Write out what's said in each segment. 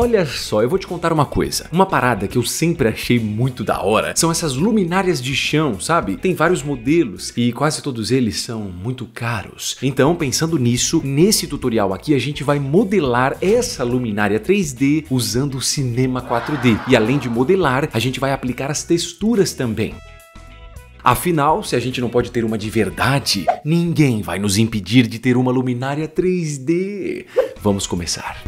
Olha só, eu vou te contar uma coisa. Uma parada que eu sempre achei muito da hora são essas luminárias de chão, sabe? Tem vários modelos e quase todos eles são muito caros. Então, pensando nisso, nesse tutorial aqui a gente vai modelar essa luminária 3D usando o cinema 4D. E além de modelar, a gente vai aplicar as texturas também. Afinal, se a gente não pode ter uma de verdade, ninguém vai nos impedir de ter uma luminária 3D. Vamos começar.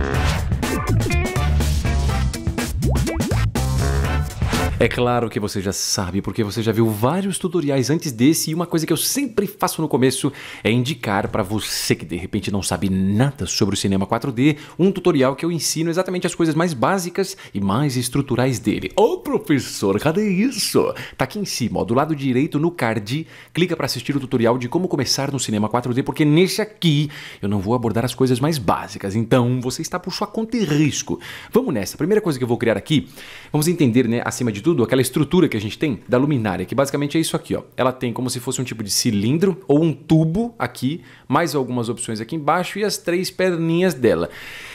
É claro que você já sabe, porque você já viu vários tutoriais antes desse e uma coisa que eu sempre faço no começo é indicar para você que de repente não sabe nada sobre o cinema 4D, um tutorial que eu ensino exatamente as coisas mais básicas e mais estruturais dele. Ô oh, professor, cadê isso? Tá aqui em cima, ó, do lado direito no card, clica para assistir o tutorial de como começar no cinema 4D, porque nesse aqui eu não vou abordar as coisas mais básicas, então você está por sua conta e risco. Vamos nessa. A primeira coisa que eu vou criar aqui, vamos entender, né, acima de tudo tudo, aquela estrutura que a gente tem da luminária, que basicamente é isso aqui, ó. Ela tem como se fosse um tipo de cilindro ou um tubo aqui, mais algumas opções aqui embaixo e as três perninhas dela.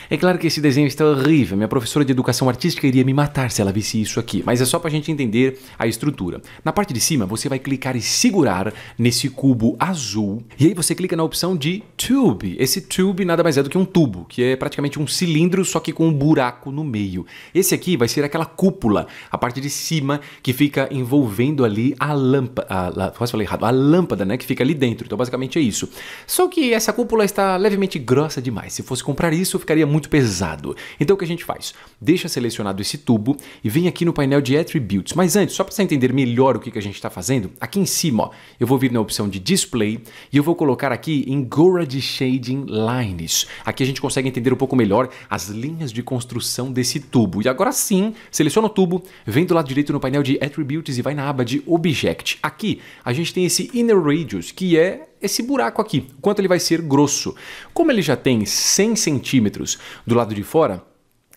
É claro que esse desenho está horrível, minha professora de educação artística iria me matar se ela visse isso aqui, mas é só para a gente entender a estrutura. Na parte de cima, você vai clicar e segurar nesse cubo azul, e aí você clica na opção de Tube. Esse tube nada mais é do que um tubo, que é praticamente um cilindro, só que com um buraco no meio. Esse aqui vai ser aquela cúpula, a parte de cima que fica envolvendo ali a lâmpada, a, a, quase falei errado, a lâmpada, né, que fica ali dentro. Então basicamente é isso. Só que essa cúpula está levemente grossa demais. Se fosse comprar isso, ficaria muito muito pesado. Então o que a gente faz? Deixa selecionado esse tubo e vem aqui no painel de Attributes. Mas antes, só para você entender melhor o que, que a gente está fazendo, aqui em cima ó, eu vou vir na opção de Display e eu vou colocar aqui em Gorad Shading Lines. Aqui a gente consegue entender um pouco melhor as linhas de construção desse tubo. E agora sim, seleciona o tubo, vem do lado direito no painel de Attributes e vai na aba de Object. Aqui a gente tem esse Inner Radius, que é esse buraco aqui, quanto ele vai ser grosso. Como ele já tem 100 centímetros do lado de fora,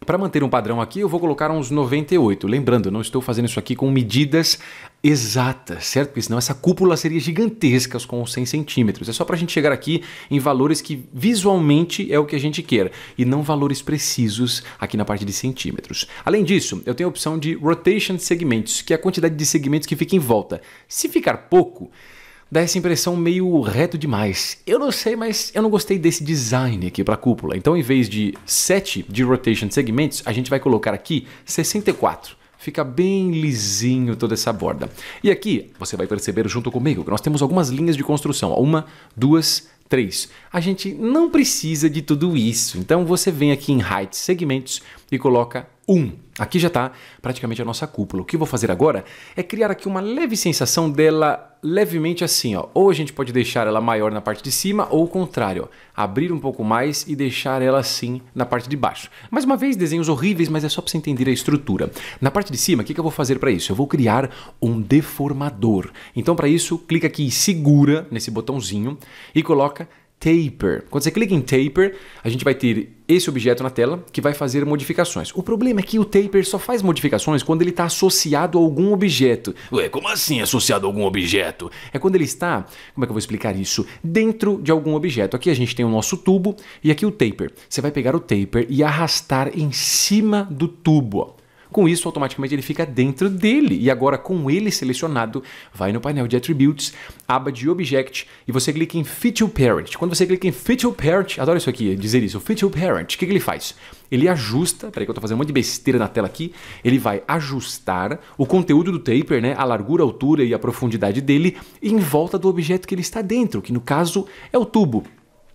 para manter um padrão aqui, eu vou colocar uns 98. Lembrando, não estou fazendo isso aqui com medidas exatas, certo? Porque senão essa cúpula seria gigantesca com 100 centímetros. É só para a gente chegar aqui em valores que visualmente é o que a gente quer e não valores precisos aqui na parte de centímetros. Além disso, eu tenho a opção de Rotation Segments, que é a quantidade de segmentos que fica em volta. Se ficar pouco, dá essa impressão meio reto demais. Eu não sei, mas eu não gostei desse design aqui para a cúpula. Então, em vez de 7 de rotation segmentos, a gente vai colocar aqui 64. Fica bem lisinho toda essa borda. E aqui, você vai perceber junto comigo que nós temos algumas linhas de construção. Uma, duas, três. A gente não precisa de tudo isso, então você vem aqui em Height Segmentos e coloca um. Aqui já está praticamente a nossa cúpula. O que eu vou fazer agora é criar aqui uma leve sensação dela levemente assim, ó. Ou a gente pode deixar ela maior na parte de cima, ou o contrário, ó. abrir um pouco mais e deixar ela assim na parte de baixo. Mais uma vez, desenhos horríveis, mas é só para você entender a estrutura. Na parte de cima, o que, que eu vou fazer para isso? Eu vou criar um deformador. Então, para isso, clica aqui e segura nesse botãozinho e coloca Taper. Quando você clica em Taper, a gente vai ter esse objeto na tela que vai fazer modificações. O problema é que o Taper só faz modificações quando ele está associado a algum objeto. Ué, como assim associado a algum objeto? É quando ele está, como é que eu vou explicar isso? Dentro de algum objeto. Aqui a gente tem o nosso tubo e aqui o Taper. Você vai pegar o Taper e arrastar em cima do tubo. Ó. Com isso, automaticamente ele fica dentro dele. E agora, com ele selecionado, vai no painel de Attributes, aba de Object, e você clica em Fit to Parent. Quando você clica em Fit to Parent, adoro isso aqui, dizer isso, Fit to Parent, o que, que ele faz? Ele ajusta, peraí que eu estou fazendo um monte de besteira na tela aqui, ele vai ajustar o conteúdo do taper, né, a largura, a altura e a profundidade dele, em volta do objeto que ele está dentro, que no caso é o tubo.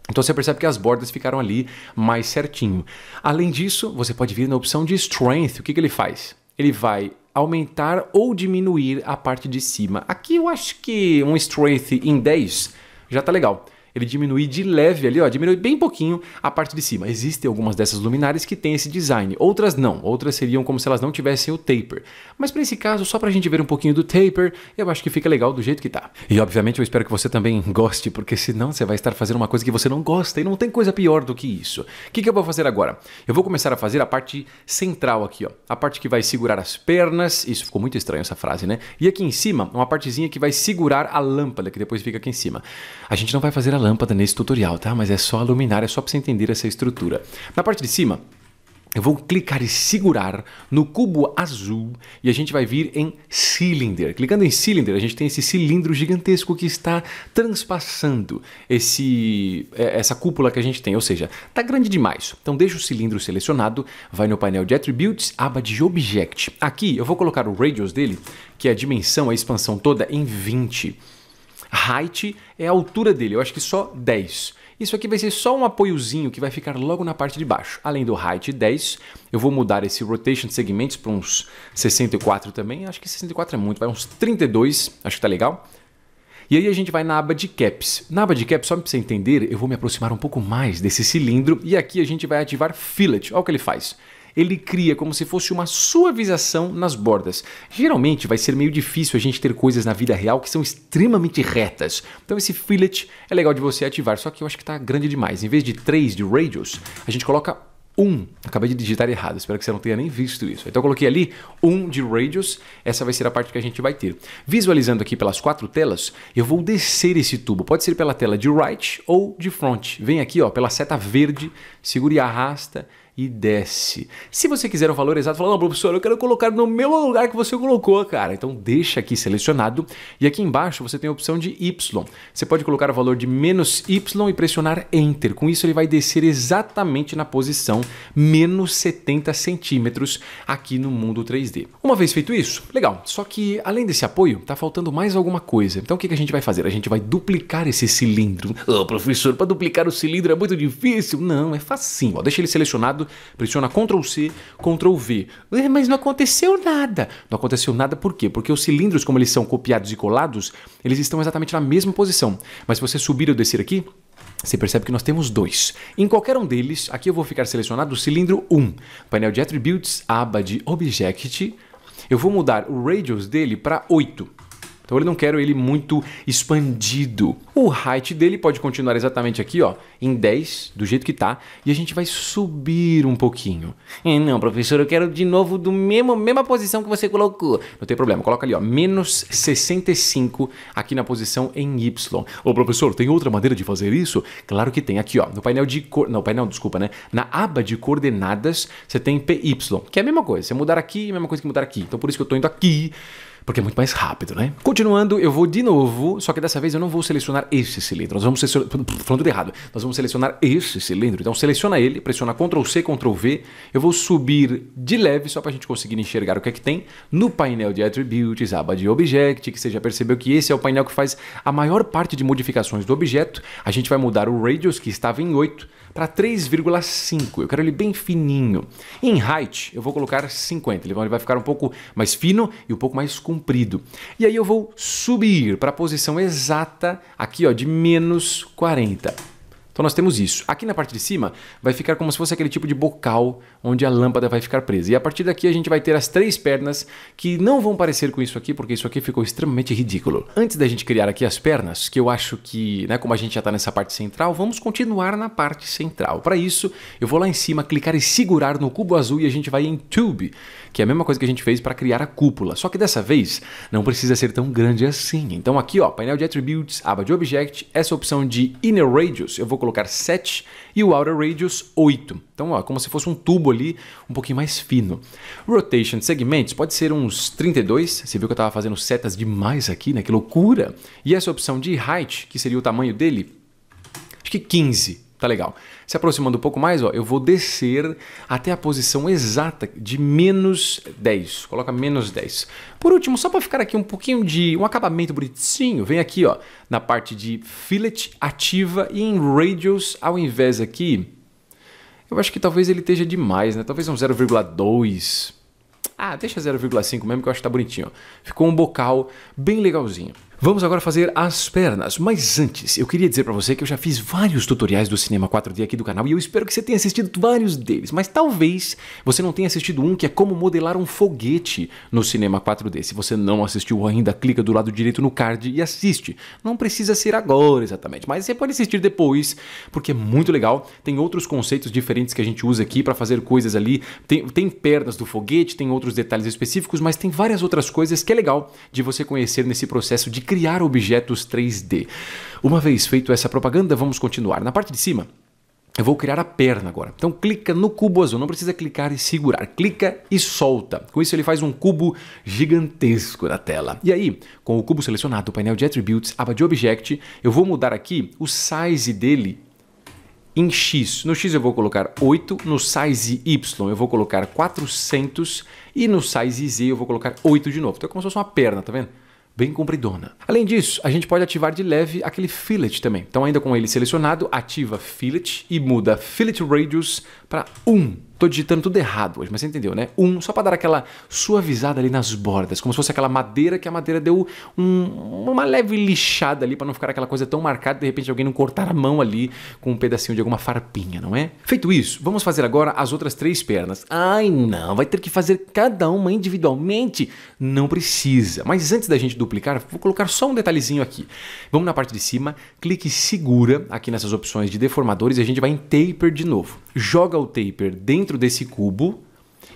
Então você percebe que as bordas ficaram ali mais certinho. Além disso, você pode vir na opção de Strength. O que, que ele faz? Ele vai aumentar ou diminuir a parte de cima. Aqui eu acho que um Strength em 10 já está legal ele diminui de leve ali, ó, diminui bem pouquinho a parte de cima. Existem algumas dessas luminárias que têm esse design, outras não, outras seriam como se elas não tivessem o taper. Mas para esse caso, só para a gente ver um pouquinho do taper, eu acho que fica legal do jeito que tá. E obviamente eu espero que você também goste, porque senão você vai estar fazendo uma coisa que você não gosta e não tem coisa pior do que isso. O que, que eu vou fazer agora? Eu vou começar a fazer a parte central aqui, ó, a parte que vai segurar as pernas, isso ficou muito estranho essa frase, né? E aqui em cima, uma partezinha que vai segurar a lâmpada, que depois fica aqui em cima. A gente não vai fazer a lâmpada nesse tutorial, tá? Mas é só a luminária, é só para você entender essa estrutura. Na parte de cima, eu vou clicar e segurar no cubo azul e a gente vai vir em cylinder. Clicando em cylinder, a gente tem esse cilindro gigantesco que está transpassando esse, é, essa cúpula que a gente tem, ou seja, está grande demais. Então deixa o cilindro selecionado, vai no painel de Attributes, aba de Object. Aqui eu vou colocar o Radius dele, que é a dimensão, a expansão toda em 20. Height é a altura dele, eu acho que só 10. Isso aqui vai ser só um apoiozinho que vai ficar logo na parte de baixo. Além do height 10, eu vou mudar esse rotation de segmentos para uns 64 também. Acho que 64 é muito, vai uns 32, acho que tá legal. E aí a gente vai na aba de caps. Na aba de caps, só para você entender, eu vou me aproximar um pouco mais desse cilindro e aqui a gente vai ativar fillet. Olha o que ele faz ele cria como se fosse uma suavização nas bordas. Geralmente vai ser meio difícil a gente ter coisas na vida real que são extremamente retas. Então esse fillet é legal de você ativar, só que eu acho que está grande demais. Em vez de 3 de radius, a gente coloca 1. Um. Acabei de digitar errado, espero que você não tenha nem visto isso. Então eu coloquei ali 1 um de radius, essa vai ser a parte que a gente vai ter. Visualizando aqui pelas quatro telas, eu vou descer esse tubo. Pode ser pela tela de right ou de front. Vem aqui ó, pela seta verde, segura e arrasta e desce. Se você quiser um valor exato, fala, não, professor, eu quero colocar no mesmo lugar que você colocou, cara. Então deixa aqui selecionado e aqui embaixo você tem a opção de Y. Você pode colocar o valor de menos Y e pressionar Enter. Com isso ele vai descer exatamente na posição menos 70 centímetros aqui no mundo 3D. Uma vez feito isso, legal. Só que além desse apoio, tá faltando mais alguma coisa. Então o que a gente vai fazer? A gente vai duplicar esse cilindro. Oh, professor, para duplicar o cilindro é muito difícil. Não, é facinho. Ó, deixa ele selecionado errado, pressiona Ctrl C, Ctrl V. Mas não aconteceu nada. Não aconteceu nada por quê? Porque os cilindros, como eles são copiados e colados, eles estão exatamente na mesma posição. Mas se você subir ou descer aqui, você percebe que nós temos dois. Em qualquer um deles, aqui eu vou ficar selecionado o cilindro 1. Painel de Attributes, aba de Object. Eu vou mudar o Radius dele para 8. Então eu não quero ele muito expandido. O height dele pode continuar exatamente aqui, ó, em 10, do jeito que tá, e a gente vai subir um pouquinho. É, não, professor, eu quero de novo do mesmo mesma posição que você colocou. Não tem problema, coloca ali, ó, menos 65 aqui na posição em Y. Ô, professor, tem outra maneira de fazer isso? Claro que tem aqui, ó, no painel de cor, não, painel, desculpa, né? Na aba de coordenadas, você tem PY, que é a mesma coisa. Você mudar aqui, é a mesma coisa que mudar aqui. Então por isso que eu tô indo aqui porque é muito mais rápido, né? Continuando, eu vou de novo, só que dessa vez eu não vou selecionar esse cilindro. Nós vamos selecionar, falando de errado, nós vamos selecionar esse cilindro. Então seleciona ele, pressiona Ctrl C, Ctrl V. Eu vou subir de leve só para a gente conseguir enxergar o que é que tem no painel de Attributes, aba de Object, que você já percebeu que esse é o painel que faz a maior parte de modificações do objeto. A gente vai mudar o radius que estava em 8 para 3,5. Eu quero ele bem fininho. Em height, eu vou colocar 50. Ele vai ficar um pouco mais fino e um pouco mais comprido. E aí eu vou subir para a posição exata aqui ó, de menos 40. Então nós temos isso. Aqui na parte de cima vai ficar como se fosse aquele tipo de bocal onde a lâmpada vai ficar presa. E a partir daqui a gente vai ter as três pernas que não vão parecer com isso aqui, porque isso aqui ficou extremamente ridículo. Antes da gente criar aqui as pernas, que eu acho que, né, como a gente já está nessa parte central, vamos continuar na parte central. Para isso, eu vou lá em cima, clicar e segurar no cubo azul e a gente vai em Tube, que é a mesma coisa que a gente fez para criar a cúpula. Só que dessa vez não precisa ser tão grande assim. Então aqui, ó, painel de Attributes, aba de Object, essa opção de Inner Radius, eu vou colocar 7 e o outer radius 8. Então, ó, como se fosse um tubo ali um pouquinho mais fino. Rotation de segmentos pode ser uns 32, você viu que eu estava fazendo setas demais aqui, né? Que loucura! E essa opção de height, que seria o tamanho dele, acho que 15. Tá legal. Se aproximando um pouco mais, ó, eu vou descer até a posição exata de menos 10. Coloca menos 10. Por último, só para ficar aqui um pouquinho de um acabamento bonitinho, vem aqui ó, na parte de fillet ativa e em radius, ao invés aqui, eu acho que talvez ele esteja demais, né? Talvez um 0,2. Ah, deixa 0,5 mesmo que eu acho que tá bonitinho. Ficou um bocal bem legalzinho. Vamos agora fazer as pernas, mas antes eu queria dizer para você que eu já fiz vários tutoriais do cinema 4D aqui do canal e eu espero que você tenha assistido vários deles, mas talvez você não tenha assistido um que é como modelar um foguete no cinema 4D. Se você não assistiu ainda, clica do lado direito no card e assiste. Não precisa ser agora exatamente, mas você pode assistir depois porque é muito legal. Tem outros conceitos diferentes que a gente usa aqui para fazer coisas ali. Tem, tem pernas do foguete, tem outros detalhes específicos, mas tem várias outras coisas que é legal de você conhecer nesse processo de criar objetos 3D. Uma vez feito essa propaganda, vamos continuar. Na parte de cima, eu vou criar a perna agora. Então clica no cubo azul, não precisa clicar e segurar. Clica e solta. Com isso ele faz um cubo gigantesco na tela. E aí, com o cubo selecionado, o painel de Attributes, aba de Object, eu vou mudar aqui o size dele em X. No X eu vou colocar 8, no size Y eu vou colocar 400 e no size Z eu vou colocar 8 de novo. Então é como se fosse uma perna, tá vendo? bem compridona. Além disso, a gente pode ativar de leve aquele fillet também. Então, ainda com ele selecionado, ativa fillet e muda fillet radius para 1 tô digitando tudo errado hoje, mas você entendeu, né? Um, só para dar aquela suavizada ali nas bordas, como se fosse aquela madeira que a madeira deu um, uma leve lixada ali para não ficar aquela coisa tão marcada, de repente alguém não cortar a mão ali com um pedacinho de alguma farpinha, não é? Feito isso, vamos fazer agora as outras três pernas. Ai, não, vai ter que fazer cada uma individualmente? Não precisa. Mas antes da gente duplicar, vou colocar só um detalhezinho aqui. Vamos na parte de cima, clique segura aqui nessas opções de deformadores e a gente vai em taper de novo. Joga o taper dentro dentro desse cubo.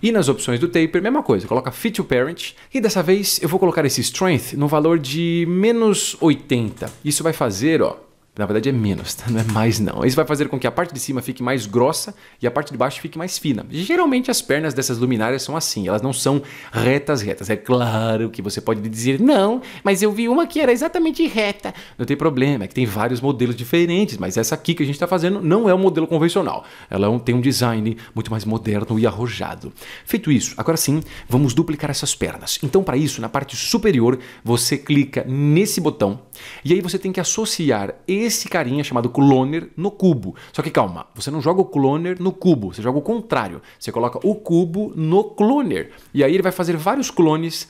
E nas opções do taper, mesma coisa, coloca fit to parent. E dessa vez eu vou colocar esse strength no valor de menos 80. Isso vai fazer, ó, na verdade é menos, tá? não é mais não. Isso vai fazer com que a parte de cima fique mais grossa e a parte de baixo fique mais fina. Geralmente as pernas dessas luminárias são assim, elas não são retas retas. É claro que você pode dizer, não, mas eu vi uma que era exatamente reta. Não tem problema, é que tem vários modelos diferentes, mas essa aqui que a gente está fazendo não é um modelo convencional. Ela é tem um design muito mais moderno e arrojado. Feito isso, agora sim, vamos duplicar essas pernas. Então para isso, na parte superior, você clica nesse botão e aí você tem que associar esse esse carinha chamado cloner no cubo. Só que calma, você não joga o cloner no cubo, você joga o contrário. Você coloca o cubo no cloner. E aí ele vai fazer vários clones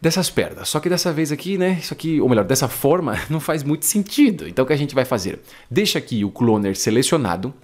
dessas pernas. Só que dessa vez aqui, né? Isso aqui, ou melhor, dessa forma, não faz muito sentido. Então o que a gente vai fazer? Deixa aqui o cloner selecionado,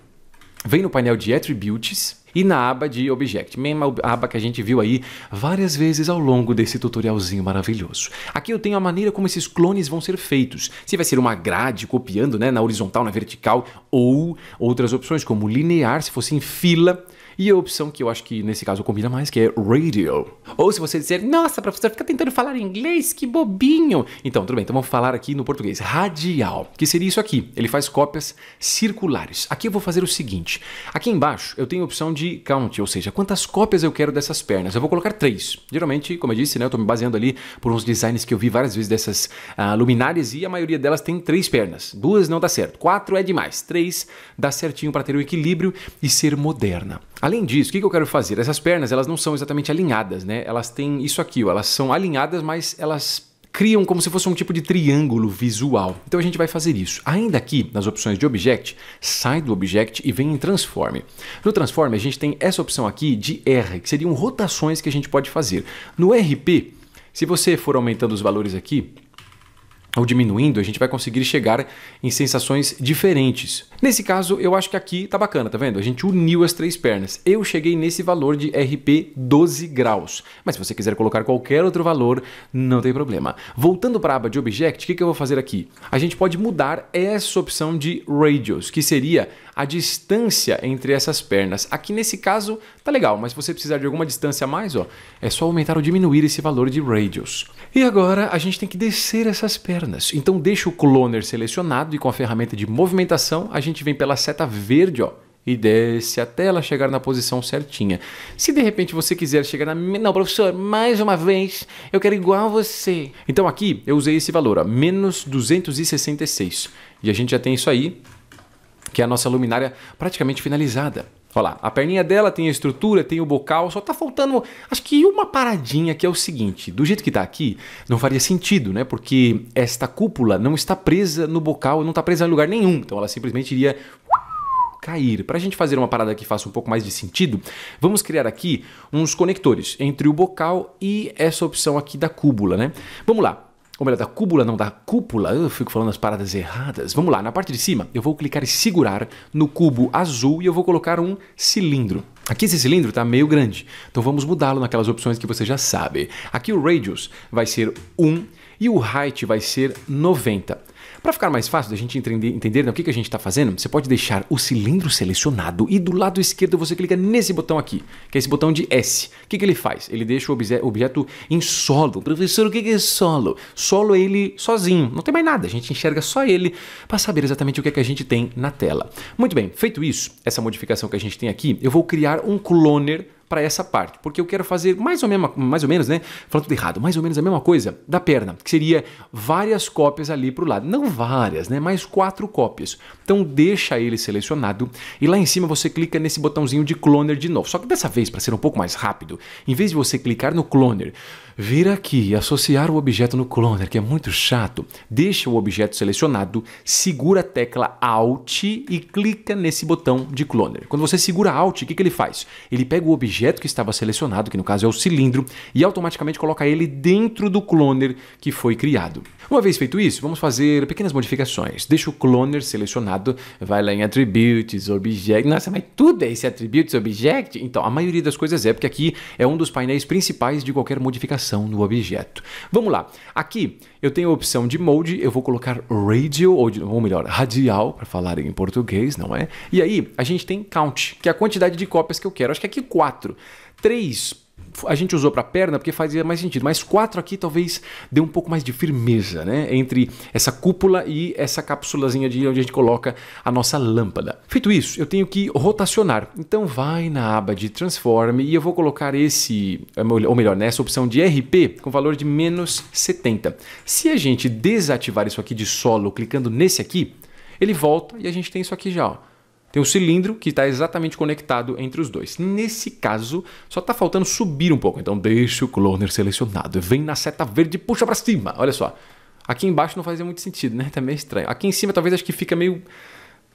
vem no painel de Attributes e na aba de Object, mesma aba que a gente viu aí várias vezes ao longo desse tutorialzinho maravilhoso. Aqui eu tenho a maneira como esses clones vão ser feitos, se vai ser uma grade copiando né, na horizontal, na vertical, ou outras opções como linear, se fosse em fila, e a opção que eu acho que nesse caso combina mais, que é radio. Ou se você dizer, nossa, professor, fica tentando falar em inglês, que bobinho. Então, tudo bem, então vamos falar aqui no português. Radial, que seria isso aqui. Ele faz cópias circulares. Aqui eu vou fazer o seguinte. Aqui embaixo eu tenho a opção de count, ou seja, quantas cópias eu quero dessas pernas. Eu vou colocar três. Geralmente, como eu disse, né, eu estou me baseando ali por uns designs que eu vi várias vezes dessas ah, luminárias e a maioria delas tem três pernas. Duas não dá certo, quatro é demais, três dá certinho para ter o um equilíbrio e ser moderna. Além disso, o que eu quero fazer? Essas pernas, elas não são exatamente alinhadas, né? Elas têm isso aqui, ó, elas são alinhadas, mas elas criam como se fosse um tipo de triângulo visual. Então a gente vai fazer isso. Ainda aqui nas opções de Object, sai do Object e vem em Transform. No Transform a gente tem essa opção aqui de R, que seriam rotações que a gente pode fazer. No RP, se você for aumentando os valores aqui, ou diminuindo, a gente vai conseguir chegar em sensações diferentes. Nesse caso, eu acho que aqui tá bacana, tá vendo? A gente uniu as três pernas. Eu cheguei nesse valor de RP 12 graus. Mas se você quiser colocar qualquer outro valor, não tem problema. Voltando para a aba de Object, o que, que eu vou fazer aqui? A gente pode mudar essa opção de Radius, que seria a distância entre essas pernas. Aqui nesse caso, tá legal, mas se você precisar de alguma distância a mais, ó, é só aumentar ou diminuir esse valor de Radius. E agora, a gente tem que descer essas pernas. Então deixa o Cloner selecionado e com a ferramenta de movimentação, a gente gente vem pela seta verde, ó, e desce até ela chegar na posição certinha. Se de repente você quiser chegar na. Não, professor, mais uma vez, eu quero igual a você. Então aqui eu usei esse valor, ó, menos 266. E a gente já tem isso aí, que é a nossa luminária praticamente finalizada. Olha lá, a perninha dela tem a estrutura, tem o bocal, só tá faltando, acho que uma paradinha que é o seguinte, do jeito que tá aqui, não faria sentido, né? Porque esta cúpula não está presa no bocal, não está presa em lugar nenhum, então ela simplesmente iria cair. Para a gente fazer uma parada que faça um pouco mais de sentido, vamos criar aqui uns conectores entre o bocal e essa opção aqui da cúpula, né? Vamos lá ou melhor, da cúpula, não da cúpula, eu fico falando as paradas erradas. Vamos lá, na parte de cima eu vou clicar e segurar no cubo azul e eu vou colocar um cilindro. Aqui esse cilindro está meio grande, então vamos mudá-lo naquelas opções que você já sabe. Aqui o radius vai ser 1 e o height vai ser 90. Para ficar mais fácil da gente entender, entender né, o que, que a gente está fazendo, você pode deixar o cilindro selecionado e do lado esquerdo você clica nesse botão aqui, que é esse botão de S. O que, que ele faz? Ele deixa o objeto em solo. Professor, o que, que é solo? Solo é ele sozinho, não tem mais nada, a gente enxerga só ele para saber exatamente o que, é que a gente tem na tela. Muito bem, feito isso, essa modificação que a gente tem aqui, eu vou criar um cloner para essa parte, porque eu quero fazer mais ou, mesmo, mais ou menos, né? Falando tudo errado, mais ou menos a mesma coisa da perna, que seria várias cópias ali para o lado. Não várias, né? Mais quatro cópias. Então deixa ele selecionado e lá em cima você clica nesse botãozinho de cloner de novo. Só que dessa vez, para ser um pouco mais rápido, em vez de você clicar no cloner, Vir aqui e associar o objeto no cloner, que é muito chato, deixa o objeto selecionado, segura a tecla Alt e clica nesse botão de cloner. Quando você segura Alt, o que, que ele faz? Ele pega o objeto que estava selecionado, que no caso é o cilindro, e automaticamente coloca ele dentro do cloner que foi criado. Uma vez feito isso, vamos fazer pequenas modificações. Deixa o cloner selecionado, vai lá em Attributes, Object... Nossa, mas tudo é esse Attributes, Object? Então, a maioria das coisas é, porque aqui é um dos painéis principais de qualquer modificação dimensão do objeto. Vamos lá. Aqui eu tenho a opção de mode, eu vou colocar radio, ou, de, ou melhor, radial, para falar em português, não é? E aí a gente tem count, que é a quantidade de cópias que eu quero. Acho que aqui 4. 3 a gente usou para perna porque fazia mais sentido, mas 4 aqui talvez dê um pouco mais de firmeza, né? Entre essa cúpula e essa cápsulazinha de onde a gente coloca a nossa lâmpada. Feito isso, eu tenho que rotacionar. Então vai na aba de transforme e eu vou colocar esse, é, ou melhor, nessa né, opção de RP com valor de menos 70. Se a gente desativar isso aqui de solo clicando nesse aqui, ele volta e a gente tem isso aqui já, ó. Tem um cilindro que está exatamente conectado entre os dois. Nesse caso, só está faltando subir um pouco. Então deixa o cloner selecionado. Vem na seta verde e puxa para cima. Olha só. Aqui embaixo não fazia muito sentido, né? Também tá meio é estranho. Aqui em cima talvez acho que fica meio,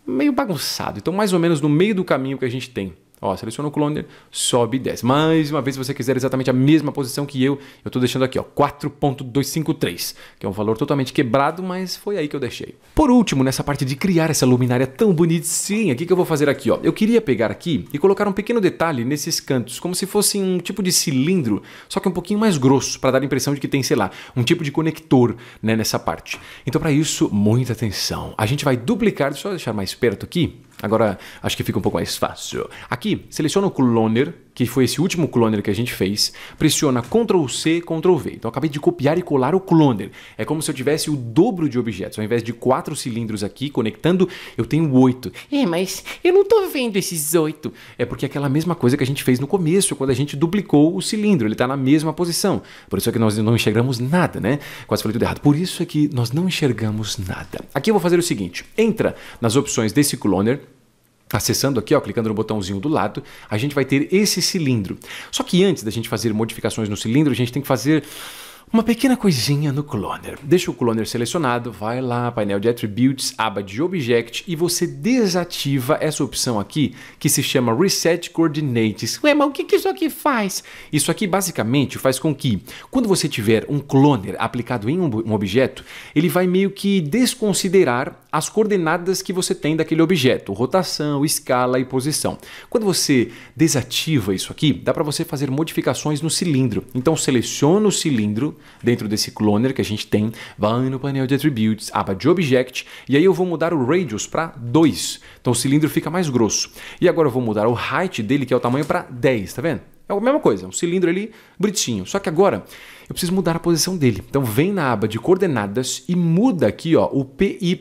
meio bagunçado. Então mais ou menos no meio do caminho que a gente tem. Ó, seleciona o cloner, sobe 10. Mais uma vez, se você quiser exatamente a mesma posição que eu, eu estou deixando aqui, ó, 4.253, que é um valor totalmente quebrado, mas foi aí que eu deixei. Por último, nessa parte de criar essa luminária tão bonitinha, o que, que eu vou fazer aqui? Ó? Eu queria pegar aqui e colocar um pequeno detalhe nesses cantos, como se fosse um tipo de cilindro, só que um pouquinho mais grosso, para dar a impressão de que tem, sei lá, um tipo de conector né, nessa parte. Então, para isso, muita atenção. A gente vai duplicar, deixa eu deixar mais perto aqui, Agora acho que fica um pouco mais fácil. Aqui, seleciona o cloner, que foi esse último cloner que a gente fez, pressiona Ctrl C, Ctrl V. Então acabei de copiar e colar o cloner. É como se eu tivesse o dobro de objetos. Ao invés de quatro cilindros aqui conectando, eu tenho oito. É, mas eu não tô vendo esses oito. É porque é aquela mesma coisa que a gente fez no começo, quando a gente duplicou o cilindro. Ele está na mesma posição. Por isso é que nós não enxergamos nada, né? Quase falei tudo errado. Por isso é que nós não enxergamos nada. Aqui eu vou fazer o seguinte: entra nas opções desse cloner Acessando aqui, ó, clicando no botãozinho do lado, a gente vai ter esse cilindro. Só que antes da gente fazer modificações no cilindro, a gente tem que fazer uma pequena coisinha no Cloner. Deixa o Cloner selecionado, vai lá, painel de Attributes, aba de Object e você desativa essa opção aqui que se chama Reset Coordinates. Ué, mas o que, que isso aqui faz? Isso aqui basicamente faz com que, quando você tiver um Cloner aplicado em um objeto, ele vai meio que desconsiderar as coordenadas que você tem daquele objeto, rotação, escala e posição. Quando você desativa isso aqui, dá para você fazer modificações no cilindro. Então seleciona o cilindro dentro desse cloner que a gente tem, vai no painel de attributes, aba de object, e aí eu vou mudar o radius para 2. Então o cilindro fica mais grosso. E agora eu vou mudar o height dele, que é o tamanho para 10, tá vendo? É a mesma coisa, é um cilindro ali bonitinho. Só que agora eu preciso mudar a posição dele. Então vem na aba de coordenadas e muda aqui ó, o PY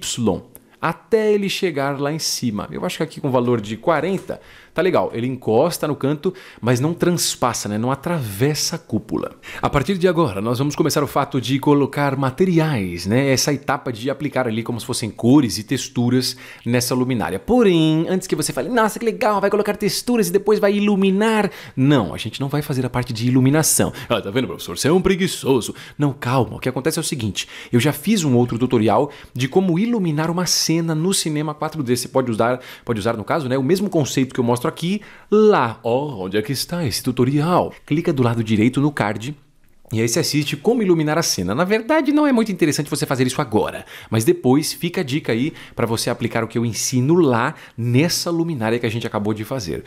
até ele chegar lá em cima. Eu acho que aqui com o valor de 40 Tá legal, ele encosta no canto, mas não transpassa, né? não atravessa a cúpula. A partir de agora, nós vamos começar o fato de colocar materiais, né? essa etapa de aplicar ali como se fossem cores e texturas nessa luminária. Porém, antes que você fale, nossa, que legal, vai colocar texturas e depois vai iluminar. Não, a gente não vai fazer a parte de iluminação. Ah, tá vendo, professor? Você é um preguiçoso. Não, calma. O que acontece é o seguinte: eu já fiz um outro tutorial de como iluminar uma cena no cinema 4D. Você pode usar, pode usar no caso, né, o mesmo conceito que eu mostro mostro aqui, lá. Ó, onde é que está esse tutorial? Clica do lado direito no card e aí você assiste como iluminar a cena. Na verdade, não é muito interessante você fazer isso agora, mas depois fica a dica aí para você aplicar o que eu ensino lá nessa luminária que a gente acabou de fazer.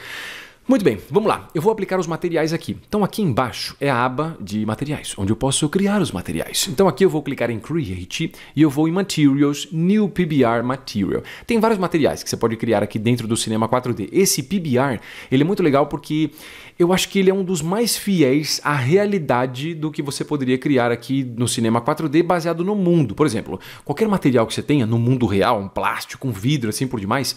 Muito bem, vamos lá. Eu vou aplicar os materiais aqui. Então aqui embaixo é a aba de materiais, onde eu posso criar os materiais. Então aqui eu vou clicar em Create e eu vou em Materials, New PBR Material. Tem vários materiais que você pode criar aqui dentro do Cinema 4D. Esse PBR, ele é muito legal porque eu acho que ele é um dos mais fiéis à realidade do que você poderia criar aqui no Cinema 4D baseado no mundo. Por exemplo, qualquer material que você tenha no mundo real, um plástico, um vidro, assim por demais,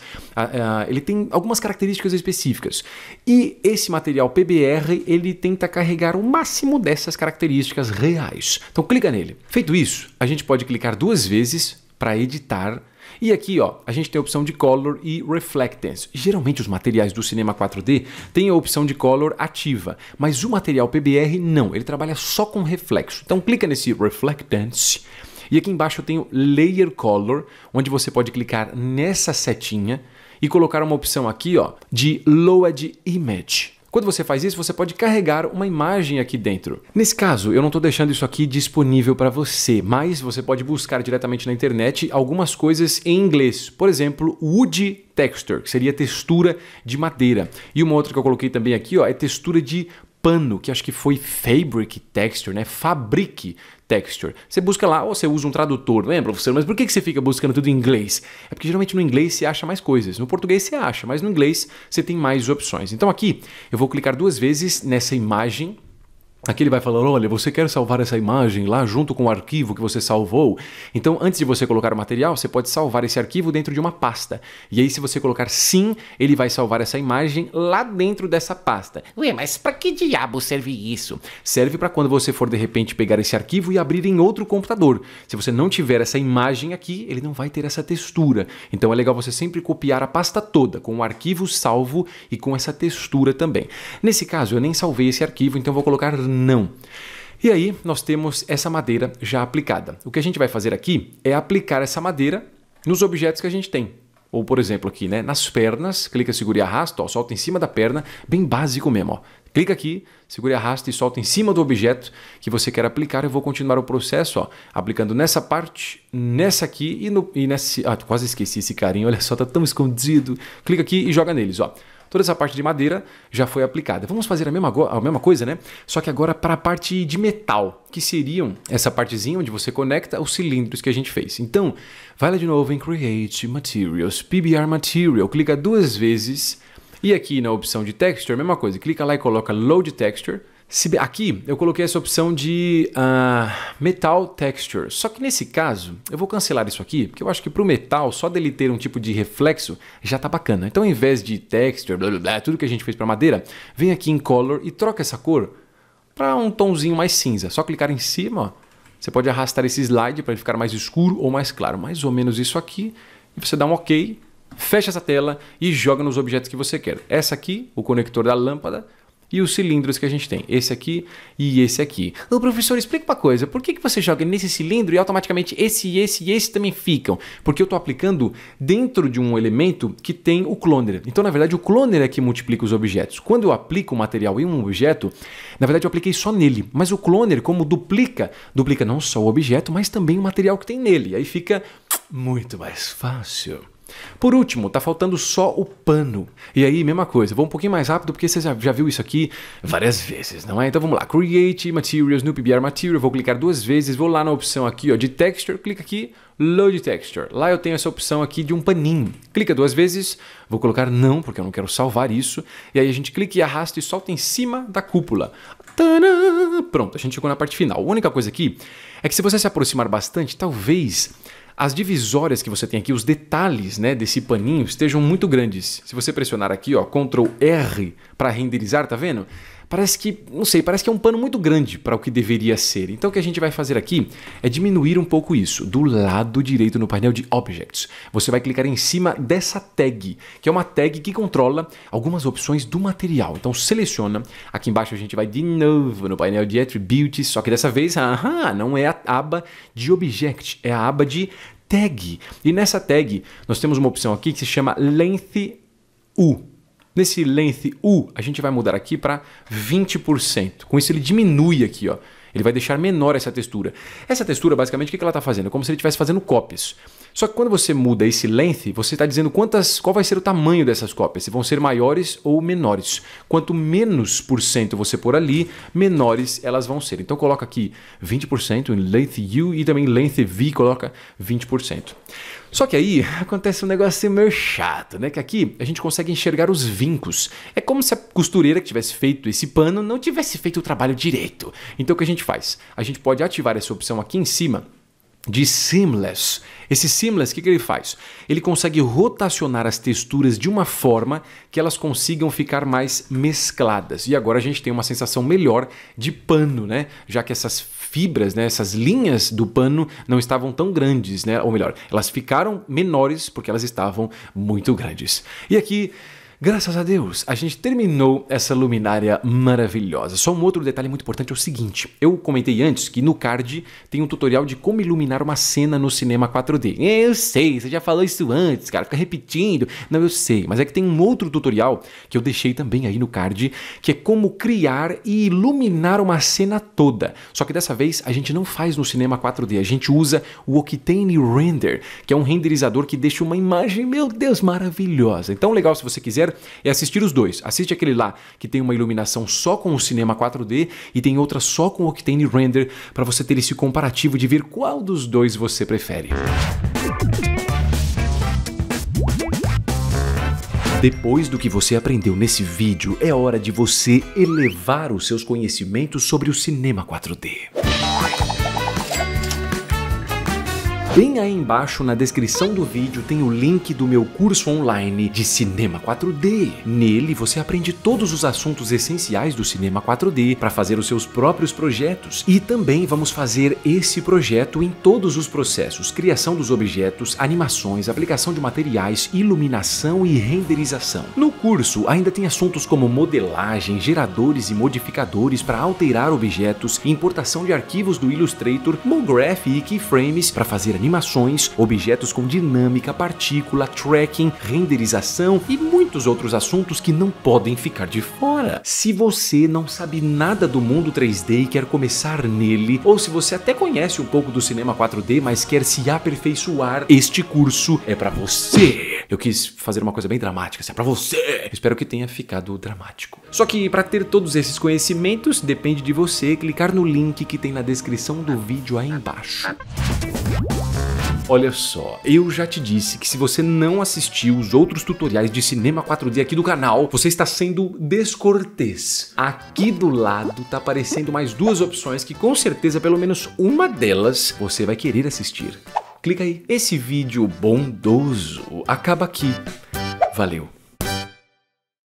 ele tem algumas características específicas. E esse material PBR, ele tenta carregar o máximo dessas características reais. Então clica nele. Feito isso, a gente pode clicar duas vezes para editar e aqui, ó, a gente tem a opção de Color e Reflectance. Geralmente os materiais do cinema 4D têm a opção de Color ativa, mas o material PBR não, ele trabalha só com reflexo. Então clica nesse Reflectance e aqui embaixo eu tenho Layer Color, onde você pode clicar nessa setinha e colocar uma opção aqui ó, de Load Image. Quando você faz isso, você pode carregar uma imagem aqui dentro. Nesse caso, eu não estou deixando isso aqui disponível para você, mas você pode buscar diretamente na internet algumas coisas em inglês. Por exemplo, Wood Texture, que seria textura de madeira. E uma outra que eu coloquei também aqui ó, é textura de pano, que acho que foi Fabric Texture, né? Fabric Texture. Você busca lá, ou você usa um tradutor, não é, professor? Mas por que você fica buscando tudo em inglês? É porque geralmente no inglês você acha mais coisas. No português você acha, mas no inglês você tem mais opções. Então aqui eu vou clicar duas vezes nessa imagem Aqui ele vai falar, olha, você quer salvar essa imagem lá junto com o arquivo que você salvou? Então, antes de você colocar o material, você pode salvar esse arquivo dentro de uma pasta. E aí, se você colocar sim, ele vai salvar essa imagem lá dentro dessa pasta. Ué, mas para que diabo serve isso? Serve para quando você for de repente pegar esse arquivo e abrir em outro computador. Se você não tiver essa imagem aqui, ele não vai ter essa textura. Então, é legal você sempre copiar a pasta toda com o arquivo salvo e com essa textura também. Nesse caso, eu nem salvei esse arquivo, então vou colocar não. E aí nós temos essa madeira já aplicada. O que a gente vai fazer aqui é aplicar essa madeira nos objetos que a gente tem. Ou, por exemplo, aqui, né, nas pernas, clica, segura e arrasta, ó, solta em cima da perna, bem básico mesmo. Ó. Clica aqui, segura e arrasta e solta em cima do objeto que você quer aplicar. Eu vou continuar o processo, ó, aplicando nessa parte, nessa aqui e, no, e nesse... Ah, quase esqueci esse carinho, olha só, tá tão escondido. Clica aqui e joga neles, ó toda essa parte de madeira já foi aplicada. Vamos fazer a mesma, a mesma coisa, né? Só que agora para a parte de metal, que seriam essa partezinha onde você conecta os cilindros que a gente fez. Então, vai lá de novo em Create Materials, PBR Material, clica duas vezes e aqui na opção de Texture, a mesma coisa, clica lá e coloca Load Texture aqui eu coloquei essa opção de uh, Metal Texture, só que nesse caso eu vou cancelar isso aqui, porque eu acho que para o metal só dele ter um tipo de reflexo já tá bacana. Então ao invés de Texture, blá, blá, blá, tudo que a gente fez para madeira, vem aqui em Color e troca essa cor para um tomzinho mais cinza. Só clicar em cima, ó, você pode arrastar esse slide para ele ficar mais escuro ou mais claro, mais ou menos isso aqui, e você dá um OK, fecha essa tela e joga nos objetos que você quer. Essa aqui, o conector da lâmpada, e os cilindros que a gente tem. Esse aqui e esse aqui. Então, professor, explica uma coisa. Por que, que você joga nesse cilindro e automaticamente esse, esse e esse também ficam? Porque eu estou aplicando dentro de um elemento que tem o cloner. Então, na verdade, o cloner é que multiplica os objetos. Quando eu aplico o um material em um objeto, na verdade eu apliquei só nele. Mas o cloner, como duplica, duplica não só o objeto, mas também o material que tem nele. Aí fica muito mais fácil. Por último, tá faltando só o pano. E aí, mesma coisa, vou um pouquinho mais rápido porque você já, já viu isso aqui várias vezes, não é? Então vamos lá, Create Materials New PBR Material, vou clicar duas vezes, vou lá na opção aqui ó, de Texture, clica aqui, Load Texture. Lá eu tenho essa opção aqui de um paninho. Clica duas vezes, vou colocar não, porque eu não quero salvar isso. E aí a gente clica e arrasta e solta em cima da cúpula. Tadã! Pronto, a gente chegou na parte final. A única coisa aqui é que se você se aproximar bastante, talvez as divisórias que você tem aqui, os detalhes né, desse paninho estejam muito grandes. Se você pressionar aqui, ó, Ctrl R para renderizar, tá vendo? Parece que, não sei, parece que é um pano muito grande para o que deveria ser. Então o que a gente vai fazer aqui é diminuir um pouco isso. Do lado direito no painel de Objects, você vai clicar em cima dessa tag, que é uma tag que controla algumas opções do material. Então seleciona, aqui embaixo a gente vai de novo no painel de Attributes, só que dessa vez, aham, não é a aba de Object, é a aba de tag. E nessa tag, nós temos uma opção aqui que se chama Length U. Nesse length U, a gente vai mudar aqui para 20%. Com isso ele diminui aqui, ó. Ele vai deixar menor essa textura. Essa textura, basicamente, o que ela está fazendo? É como se ele estivesse fazendo cópias. Só que quando você muda esse length, você está dizendo quantas, qual vai ser o tamanho dessas cópias, se vão ser maiores ou menores. Quanto menos por cento você pôr ali, menores elas vão ser. Então coloca aqui 20% em length U e também length V coloca 20%. Só que aí acontece um negócio meio chato, né? Que aqui a gente consegue enxergar os vincos. É como se a costureira que tivesse feito esse pano não tivesse feito o trabalho direito. Então o que a gente faz? A gente pode ativar essa opção aqui em cima de seamless. Esse seamless, o que, que, ele faz? Ele consegue rotacionar as texturas de uma forma que elas consigam ficar mais mescladas. E agora a gente tem uma sensação melhor de pano, né? Já que essas fibras, né, essas linhas do pano não estavam tão grandes, né? Ou melhor, elas ficaram menores porque elas estavam muito grandes. E aqui Graças a Deus, a gente terminou essa luminária maravilhosa. Só um outro detalhe muito importante é o seguinte: eu comentei antes que no card tem um tutorial de como iluminar uma cena no cinema 4D. Eu sei, você já falou isso antes, cara, fica repetindo. Não, eu sei, mas é que tem um outro tutorial que eu deixei também aí no card, que é como criar e iluminar uma cena toda. Só que dessa vez a gente não faz no cinema 4D, a gente usa o Octane Render, que é um renderizador que deixa uma imagem, meu Deus, maravilhosa. Então, legal se você quiser é assistir os dois. Assiste aquele lá que tem uma iluminação só com o cinema 4D e tem outra só com o Octane render para você ter esse comparativo de ver qual dos dois você prefere. Depois do que você aprendeu nesse vídeo, é hora de você elevar os seus conhecimentos sobre o cinema 4D. Bem aí embaixo na descrição do vídeo tem o link do meu curso online de cinema 4D. Nele você aprende todos os assuntos essenciais do cinema 4D para fazer os seus próprios projetos e também vamos fazer esse projeto em todos os processos: criação dos objetos, animações, aplicação de materiais, iluminação e renderização. No curso ainda tem assuntos como modelagem, geradores e modificadores para alterar objetos, importação de arquivos do Illustrator, MoGraph e keyframes para fazer animações animações, objetos com dinâmica, partícula, tracking, renderização e muitos outros assuntos que não podem ficar de fora. Se você não sabe nada do mundo 3D e quer começar nele, ou se você até conhece um pouco do cinema 4D, mas quer se aperfeiçoar, este curso é para você. Eu quis fazer uma coisa bem dramática, assim, é para você. Espero que tenha ficado dramático. Só que para ter todos esses conhecimentos, depende de você clicar no link que tem na descrição do vídeo aí embaixo. Olha só, eu já te disse que se você não assistiu os outros tutoriais de cinema 4D aqui do canal, você está sendo descortês. Aqui do lado tá aparecendo mais duas opções que com certeza pelo menos uma delas você vai querer assistir. Clica aí. Esse vídeo bondoso acaba aqui. Valeu.